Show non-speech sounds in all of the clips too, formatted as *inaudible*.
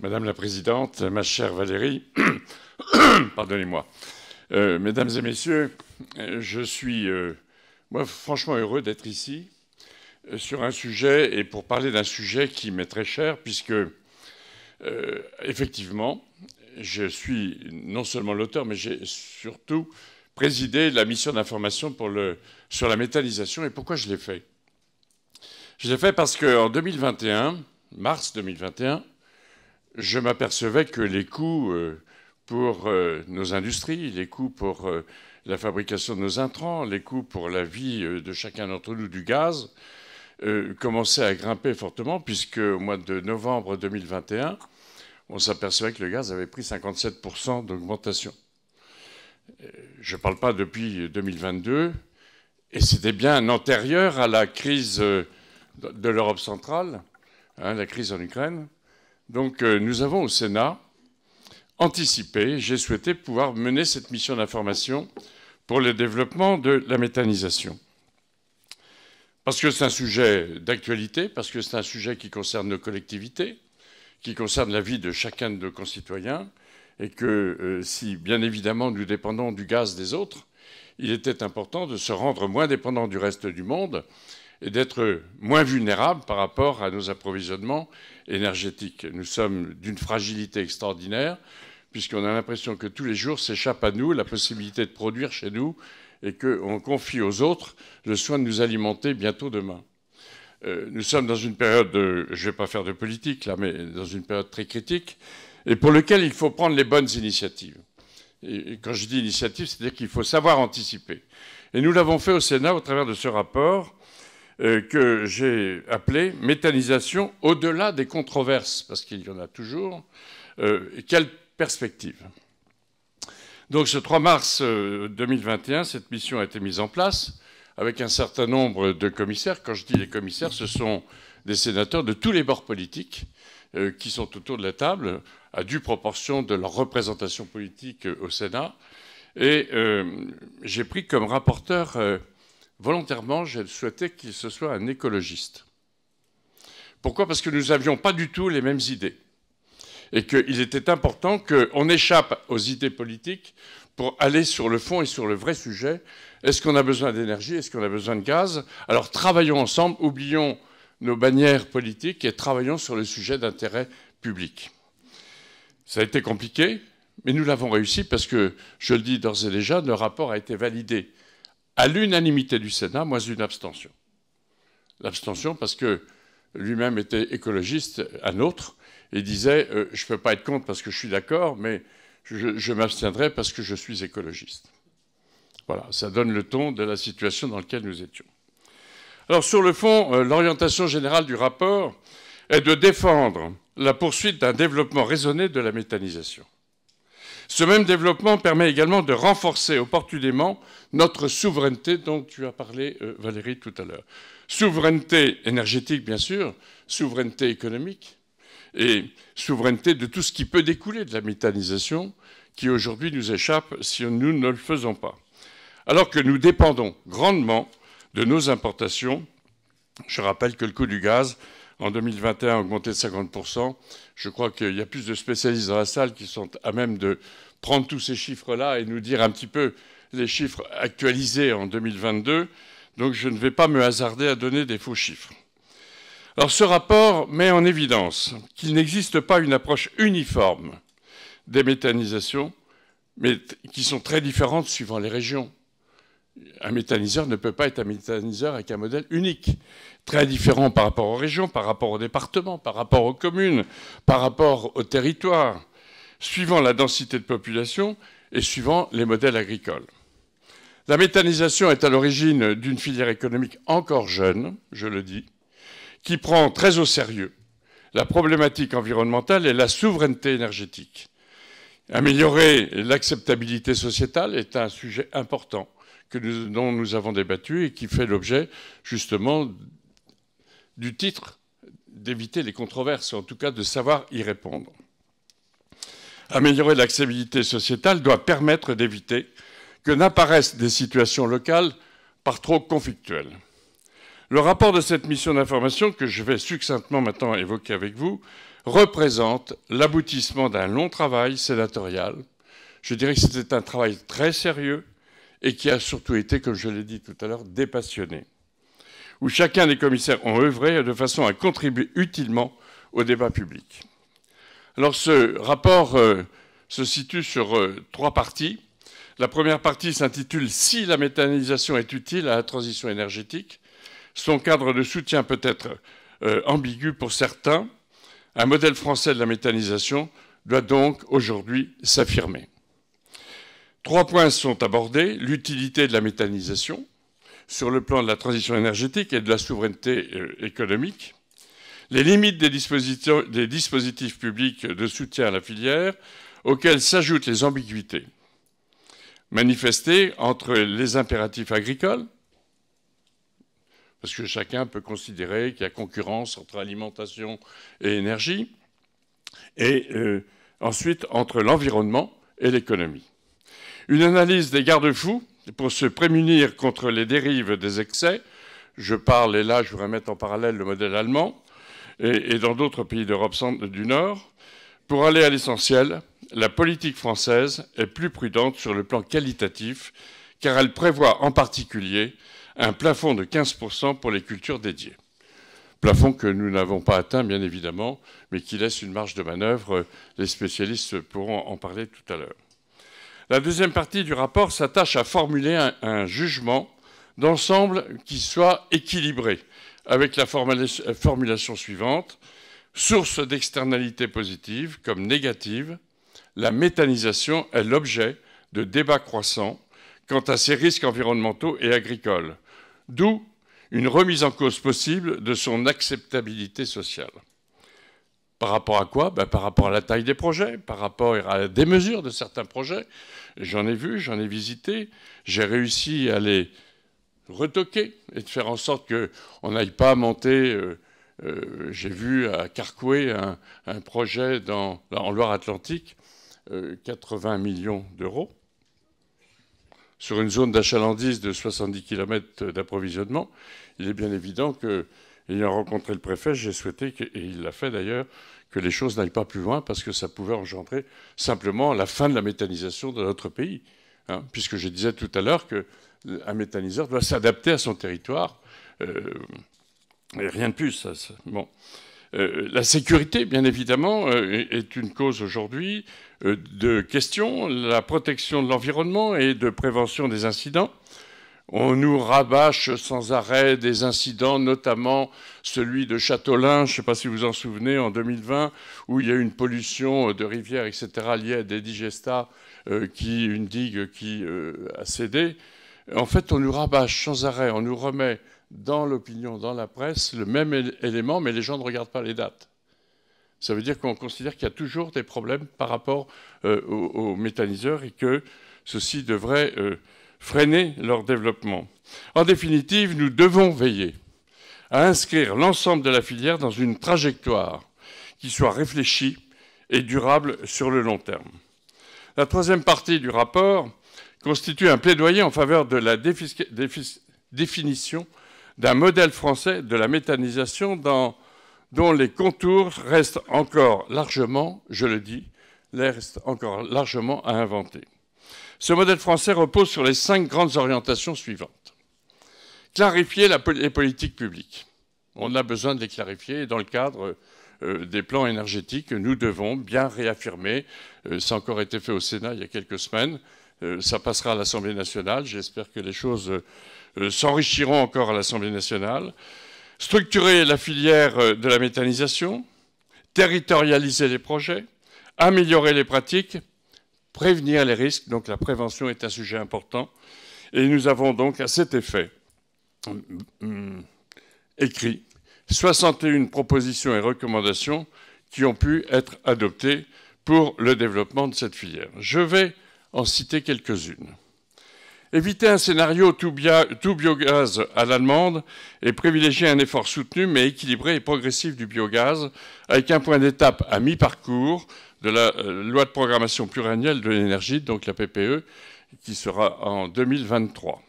Madame la Présidente, ma chère Valérie, *coughs* pardonnez-moi. Euh, mesdames et messieurs, je suis euh, moi, franchement heureux d'être ici euh, sur un sujet et pour parler d'un sujet qui m'est très cher, puisque effectivement, je suis non seulement l'auteur, mais j'ai surtout présidé la mission d'information sur la métallisation. Et pourquoi je l'ai fait Je l'ai fait parce qu'en 2021, mars 2021, je m'apercevais que les coûts euh, pour euh, nos industries, les coûts pour euh, la fabrication de nos intrants, les coûts pour la vie de chacun d'entre nous du gaz commençaient à grimper fortement, puisque au mois de novembre 2021, on s'apercevait que le gaz avait pris 57% d'augmentation. Je ne parle pas depuis 2022, et c'était bien antérieur à la crise de l'Europe centrale, hein, la crise en Ukraine. Donc euh, nous avons au Sénat anticipé, j'ai souhaité pouvoir mener cette mission d'information pour le développement de la méthanisation. Parce que c'est un sujet d'actualité, parce que c'est un sujet qui concerne nos collectivités, qui concerne la vie de chacun de nos concitoyens, et que euh, si bien évidemment nous dépendons du gaz des autres, il était important de se rendre moins dépendant du reste du monde et d'être moins vulnérables par rapport à nos approvisionnements énergétiques. Nous sommes d'une fragilité extraordinaire, puisqu'on a l'impression que tous les jours s'échappe à nous la possibilité de produire chez nous et qu'on confie aux autres le soin de nous alimenter bientôt demain. Euh, nous sommes dans une période, de, je ne vais pas faire de politique là, mais dans une période très critique, et pour laquelle il faut prendre les bonnes initiatives. Et quand je dis initiative, c'est-à-dire qu'il faut savoir anticiper. Et nous l'avons fait au Sénat au travers de ce rapport euh, que j'ai appelé méthanisation au-delà des controverses, parce qu'il y en a toujours. Euh, quelle perspective Donc ce 3 mars 2021, euh, cette mission a été mise en place avec un certain nombre de commissaires. Quand je dis les commissaires, ce sont des sénateurs de tous les bords politiques qui sont autour de la table, à due proportion de leur représentation politique au Sénat. Et j'ai pris comme rapporteur volontairement, j'ai souhaité qu'il se soit un écologiste. Pourquoi Parce que nous n'avions pas du tout les mêmes idées. Et qu'il était important qu'on échappe aux idées politiques pour aller sur le fond et sur le vrai sujet. Est-ce qu'on a besoin d'énergie Est-ce qu'on a besoin de gaz Alors travaillons ensemble, oublions nos bannières politiques et travaillons sur le sujet d'intérêt public. Ça a été compliqué, mais nous l'avons réussi parce que, je le dis d'ores et déjà, le rapport a été validé à l'unanimité du Sénat, moins une abstention. L'abstention parce que lui-même était écologiste, un autre, et disait euh, Je ne peux pas être contre parce que je suis d'accord, mais je, m'abstiendrai parce que je suis écologiste. Voilà, ça donne le ton de la situation dans laquelle nous étions. Alors sur le fond, euh, l'orientation générale du rapport est de défendre la poursuite d'un développement raisonné de la méthanisation. Ce même développement permet également de renforcer opportunément notre souveraineté dont tu as parlé, euh, Valérie, tout à l'heure. Souveraineté énergétique, bien sûr, souveraineté économique et souveraineté de tout ce qui peut découler de la méthanisation qui aujourd'hui nous échappe si nous ne le faisons pas. Alors que nous dépendons grandement de nos importations, je rappelle que le coût du gaz en 2021 augmenté de 50%. Je crois qu'il y a plus de spécialistes dans la salle qui sont à même de prendre tous ces chiffres-là et nous dire un petit peu les chiffres actualisés en 2022. Donc je ne vais pas me hasarder à donner des faux chiffres. Alors ce rapport met en évidence qu'il n'existe pas une approche uniforme des méthanisations, mais qui sont très différentes suivant les régions un méthaniseur ne peut pas être un méthaniseur avec un modèle unique, très différent par rapport aux régions, par rapport aux départements, par rapport aux communes, par rapport aux territoires, suivant la densité de population et suivant les modèles agricoles. La méthanisation est à l'origine d'une filière économique encore jeune, je le dis, qui prend très au sérieux la problématique environnementale et la souveraineté énergétique. Améliorer l'acceptabilité sociétale est un sujet important dont nous avons débattu et qui fait l'objet justement du titre d'éviter les controverses, en tout cas de savoir y répondre. Améliorer l'accessibilité sociétale doit permettre d'éviter que n'apparaissent des situations locales par trop conflictuelles. Le rapport de cette mission d'information, que je vais succinctement maintenant évoquer avec vous, représente l'aboutissement d'un long travail sénatorial. Je dirais que c'était un travail très sérieux, et qui a surtout été, comme je l'ai dit tout à l'heure, dépassionné, où chacun des commissaires ont œuvré de façon à contribuer utilement au débat public. Alors ce rapport euh, se situe sur euh, trois parties. La première partie s'intitule Si la méthanisation est utile à la transition énergétique. Son cadre de soutien peut être euh, ambigu pour certains. Un modèle français de la méthanisation doit donc aujourd'hui s'affirmer. Trois points sont abordés. L'utilité de la méthanisation sur le plan de la transition énergétique et de la souveraineté euh, économique. Les limites des, dispositifs, publics de soutien à la filière, auxquels s'ajoutent les ambiguïtés manifestées entre les impératifs agricoles, parce que chacun peut considérer qu'il y a concurrence entre alimentation et énergie, et euh, ensuite entre l'environnement et l'économie. Une analyse des garde-fous pour se prémunir contre les dérives des excès. Je parle, et là je voudrais mettre en parallèle le modèle allemand et, dans d'autres pays d'Europe du Nord. Pour aller à l'essentiel, la politique française est plus prudente sur le plan qualitatif, car elle prévoit en particulier un plafond de 15% pour les cultures dédiées. Plafond que nous n'avons pas atteint, bien évidemment, mais qui laisse une marge de manœuvre. Les spécialistes pourront en parler tout à l'heure. La deuxième partie du rapport s'attache à formuler un, jugement d'ensemble qui soit équilibré, avec la formulation suivante source d'externalités positives comme négatives, la méthanisation est l'objet de débats croissants quant à ses risques environnementaux et agricoles, d'où une remise en cause possible de son acceptabilité sociale. Par rapport à quoi ben, Par rapport à la taille des projets, par rapport à la démesure de certains projets. J'en ai vu, j'en ai visité. J'ai réussi à les retoquer et de faire en sorte qu'on n'aille pas monter. Euh, euh, j'ai vu à Carcoué un, projet dans, en Loire-Atlantique, 80 euh, millions d'euros, sur une zone d'achalandise de 70 km d'approvisionnement. Il est bien évident que ayant rencontré le préfet, j'ai souhaité, et il l'a fait d'ailleurs, que les choses n'aillent pas plus loin parce que ça pouvait engendrer simplement la fin de la méthanisation de notre pays. Hein, puisque je disais tout à l'heure qu'un euh, méthaniseur doit s'adapter à son territoire. Euh, et rien de plus. bon. Euh, la sécurité, bien évidemment, est une cause aujourd'hui de questions, la protection de l'environnement et de prévention des incidents. On nous rabâche sans arrêt des incidents, notamment celui de Châteaulin, je ne sais pas si vous en souvenez, en 2020, où il y a eu une pollution de rivières, etc., liée à des digestats, euh, qui, une digue qui euh, a cédé. En fait, on nous rabâche sans arrêt, on nous remet dans l'opinion, dans la presse, le même élément, mais les gens ne regardent pas les dates. Ça veut dire qu'on considère qu'il y a toujours des problèmes par rapport aux, euh, aux, méthaniseurs et que ceci devrait freiner leur développement. En définitive, nous devons veiller à inscrire l'ensemble de la filière dans une trajectoire qui soit réfléchie et durable sur le long terme. La troisième partie du rapport constitue un plaidoyer en faveur de la définition d'un modèle français de la méthanisation dont les contours restent encore largement, je le dis, restent encore largement à inventer. Ce modèle français repose sur les cinq grandes orientations suivantes. Clarifier les politiques publiques. On a besoin de les clarifier dans le cadre euh, des plans énergétiques, nous devons bien réaffirmer, euh, ça a encore été fait au Sénat il y a quelques semaines, euh, ça passera à l'Assemblée nationale, j'espère que les choses s'enrichiront encore à l'Assemblée nationale, structurer la filière de la méthanisation, territorialiser les projets, améliorer les pratiques, prévenir les risques. Donc la prévention est un sujet important. Et nous avons donc à cet effet hum, hum, écrit 61 propositions et recommandations qui ont pu être adoptées pour le développement de cette filière. Je vais en citer quelques-unes. Éviter un scénario tout, biogaz à l'allemande et privilégier un effort soutenu mais équilibré et progressif du biogaz avec un point d'étape à mi-parcours de la euh, loi de programmation pluriannuelle de l'énergie, donc la PPE, qui sera en 2023.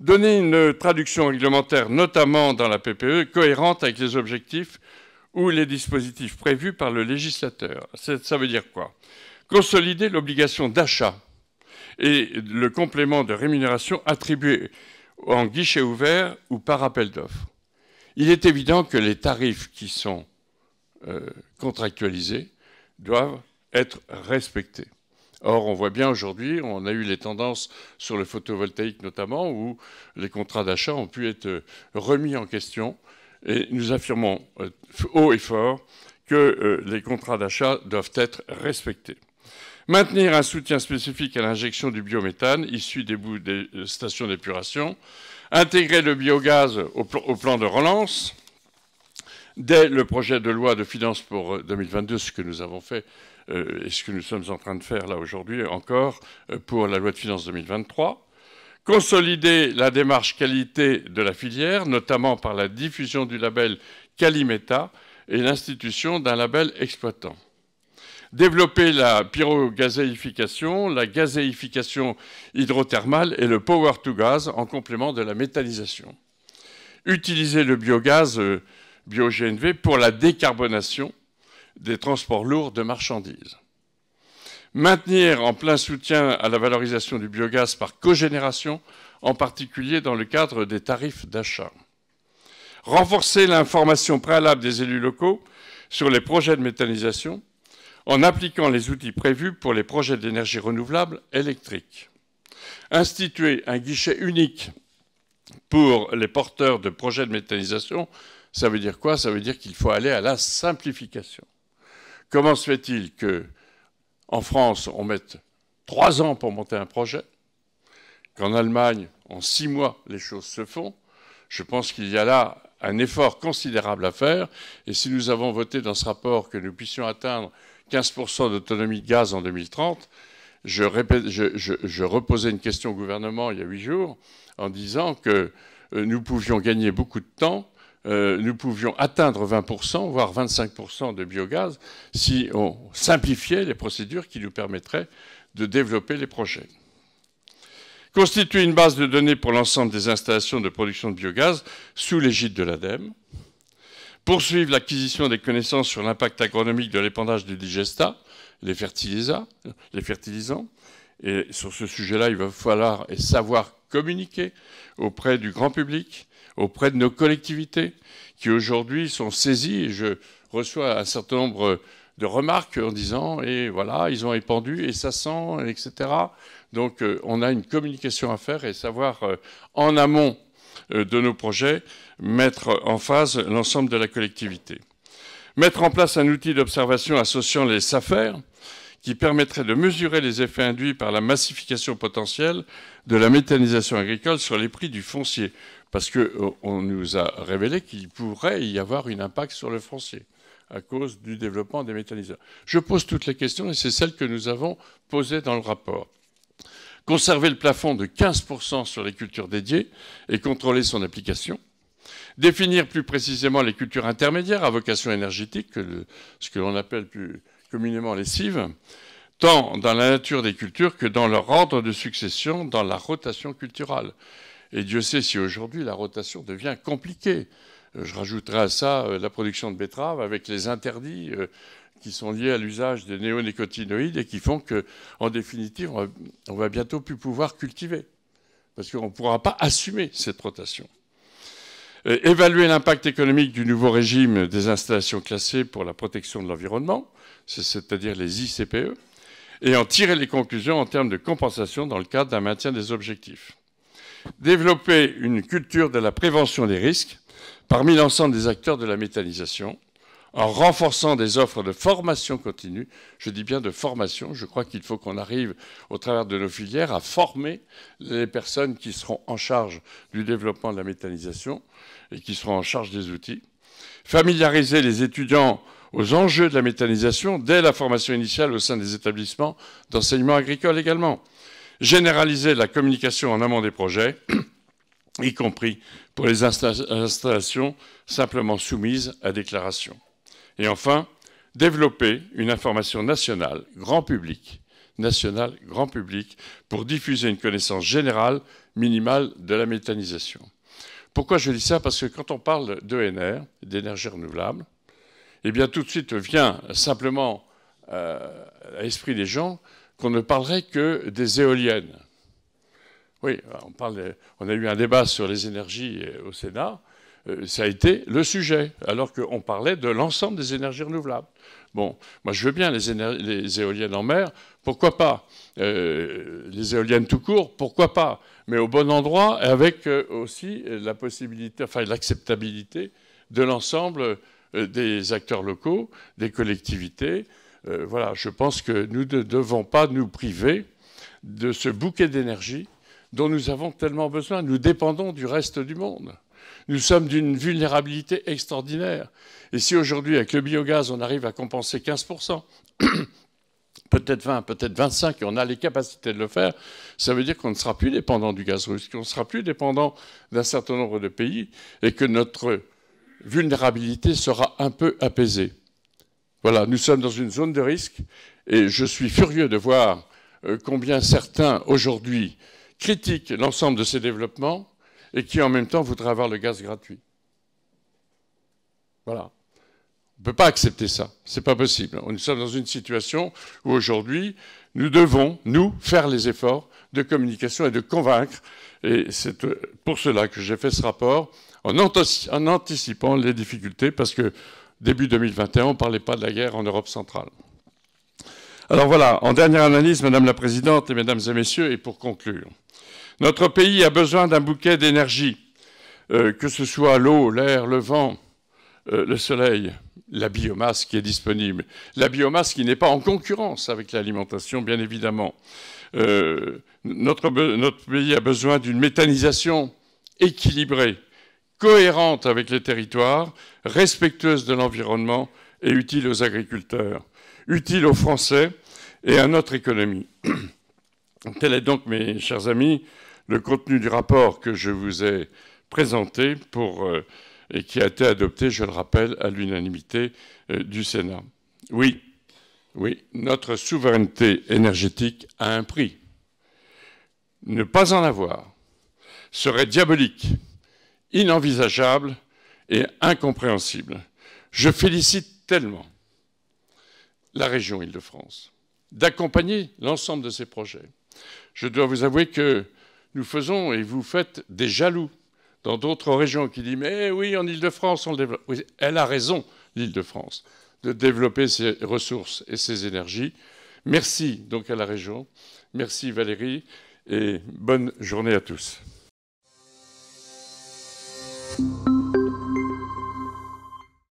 Donner une traduction réglementaire, notamment dans la PPE, cohérente avec les objectifs ou les dispositifs prévus par le législateur. Ça veut dire quoi Consolider l'obligation d'achat et le complément de rémunération attribué en guichet ouvert ou par appel d'offres. Il est évident que les tarifs qui sont euh, contractualisés doivent être respectés. Or, on voit bien aujourd'hui, on a eu les tendances sur le photovoltaïque notamment, où les contrats d'achat ont pu être euh, remis en question. Et nous affirmons euh, haut et fort que euh, les contrats d'achat doivent être respectés. Maintenir un soutien spécifique à l'injection du biométhane issu des des stations d'épuration. Intégrer le biogaz au plan de relance dès le projet de loi de finances pour 2022, euh, ce que nous avons fait euh, et ce que nous sommes en train de faire là aujourd'hui encore euh, pour la loi de finances 2023, consolider la démarche qualité de la filière, notamment par la diffusion du label Calimeta et l'institution d'un label exploitant. Développer la pyrogazéification, la gazéification hydrothermale et le power to gas en complément de la métallisation. Utiliser le biogaz bio-GNV pour la décarbonation des transports lourds de marchandises. Maintenir en plein soutien à la valorisation du biogaz par cogénération, en particulier dans le cadre des tarifs d'achat. Renforcer l'information préalable des élus locaux sur les projets de méthanisation en appliquant les outils prévus pour les projets d'énergie renouvelable électrique. Instituer un guichet unique pour les porteurs de projets de méthanisation ça veut dire quoi Ça veut dire qu'il faut aller à la simplification. Comment se fait-il que, en France, on mette trois ans pour monter un projet, qu'en Allemagne, en six mois, les choses se font Je pense qu'il y a là un effort considérable à faire. Et si nous avons voté dans ce rapport que nous puissions atteindre 15% d'autonomie de gaz en 2030, je, je, reposais une question au gouvernement il y a huit jours en disant que euh, nous pouvions gagner beaucoup de temps euh, nous pouvions atteindre 20%, voire 25% de biogaz, si on simplifiait les procédures qui nous permettraient de développer les projets. Constituer une base de données pour l'ensemble des installations de production de biogaz sous l'égide de l'ADEME. Poursuivre l'acquisition des connaissances sur l'impact agronomique de l'épandage du digestat, les, fertilisants, les fertilisants. Et sur ce sujet-là, il va falloir savoir communiquer auprès du grand public, auprès de nos collectivités qui aujourd'hui sont saisies. Et je reçois un certain nombre de remarques en disant et voilà, ils ont épandu et ça sent, etc. Donc euh, on a une communication à faire et savoir euh, en amont euh, de nos projets mettre en phase l'ensemble de la collectivité. Mettre en place un outil d'observation associant les SAFER, qui permettrait de mesurer les effets induits par la massification potentielle de la méthanisation agricole sur les prix du foncier, parce qu'on euh, nous a révélé qu'il pourrait y avoir un impact sur le foncier à cause du développement des méthaniseurs. Je pose toutes les questions et c'est celles que nous avons posées dans le rapport. Conserver le plafond de 15% sur les cultures dédiées et contrôler son application. Définir plus précisément les cultures intermédiaires à vocation énergétique, ce que l'on appelle plus, communément lessive, tant dans la nature des cultures que dans leur ordre de succession, dans la rotation culturelle. Et Dieu sait si aujourd'hui la rotation devient compliquée. Euh, je rajouterai à ça euh, la production de betteraves avec les interdits euh, qui sont liés à l'usage des néonicotinoïdes et qui font que, en définitive, on va bientôt plus pouvoir cultiver parce qu'on ne pourra pas assumer cette rotation. Évaluer l'impact économique du nouveau régime des installations classées pour la protection de l'environnement, c'est-à-dire les ICPE, et en tirer les conclusions en termes de compensation dans le cadre d'un maintien des objectifs. Développer une culture de la prévention des risques parmi l'ensemble des acteurs de la méthanisation, en renforçant des offres de formation continue. Je dis bien de formation. Je crois qu'il faut qu'on arrive, au travers de nos filières, à former les personnes qui seront en charge du développement de la méthanisation et qui seront en charge des outils. Familiariser les étudiants aux enjeux de la méthanisation dès la formation initiale au sein des établissements d'enseignement agricole également. Généraliser la communication en amont des projets, y compris pour les installations simplement soumises à déclaration. Et enfin, développer une information nationale, grand public, nationale, grand public, pour diffuser une connaissance générale minimale de la méthanisation. Pourquoi je dis ça Parce que quand on parle d'ENR, d'énergie renouvelable, eh bien tout de suite vient simplement euh, à l'esprit des gens qu'on ne parlerait que des éoliennes. Oui, on, on a eu un débat sur les énergies euh, au Sénat. Euh, ça a été le sujet, alors qu'on parlait de l'ensemble des énergies renouvelables. Bon, moi je veux bien les, éoliennes en mer, pourquoi pas Les éoliennes tout court, pourquoi pas Mais au bon endroit, avec aussi la possibilité, enfin l'acceptabilité de l'ensemble euh, des acteurs locaux, des collectivités. Euh, voilà, je pense que nous ne devons pas nous priver de ce bouquet d'énergie dont nous avons tellement besoin. Nous dépendons du reste du monde. Nous sommes d'une vulnérabilité extraordinaire. Et si aujourd'hui, avec le biogaz, on arrive à compenser 15%, *clears throat* peut-être 20, peut-être 25, et on a les capacités de le faire, ça veut dire qu'on ne sera plus dépendant du gaz russe, qu'on ne sera plus dépendant d'un certain nombre de pays, et que notre vulnérabilité sera un peu apaisée. Voilà, nous sommes dans une zone de risque et je suis furieux de voir euh, combien certains aujourd'hui critiquent l'ensemble de ces développements et qui en même temps voudraient avoir le gaz gratuit. Voilà. On ne peut pas accepter ça. Ce n'est pas possible. Nous sommes dans une situation où aujourd'hui, nous devons, nous, faire les efforts de communication et de convaincre. Et c'est euh, pour cela que j'ai fait ce rapport en, anticipant les difficultés, parce que début 2021, on ne parlait pas de la guerre en Europe centrale. Alors voilà, en dernière analyse, Madame la Présidente et Mesdames et Messieurs, et pour conclure, notre pays a besoin d'un bouquet d'énergie, euh, que ce soit l'eau, l'air, le vent, euh, le soleil, la biomasse qui est disponible, la biomasse qui n'est pas en concurrence avec l'alimentation, bien évidemment. Euh, notre, pays a besoin d'une méthanisation équilibrée, cohérente avec les territoires, respectueuse de l'environnement et utile aux agriculteurs, utile aux Français et à notre économie. *clears throat* Tel est donc, mes chers amis, le contenu du rapport que je vous ai présenté pour, euh, et qui a été adopté, je le rappelle, à l'unanimité euh, du Sénat. Oui, oui, notre souveraineté énergétique a un prix. Ne pas en avoir serait diabolique inenvisageable et incompréhensible. Je félicite tellement la région Île-de-France d'accompagner l'ensemble de ces projets. Je dois vous avouer que nous faisons et vous faites des jaloux dans d'autres régions qui disent Mais oui, en Île-de-France, on le développe. elle a raison, l'Île-de-France, de développer ses ressources et ses énergies. Merci donc à la région. Merci Valérie et bonne journée à tous.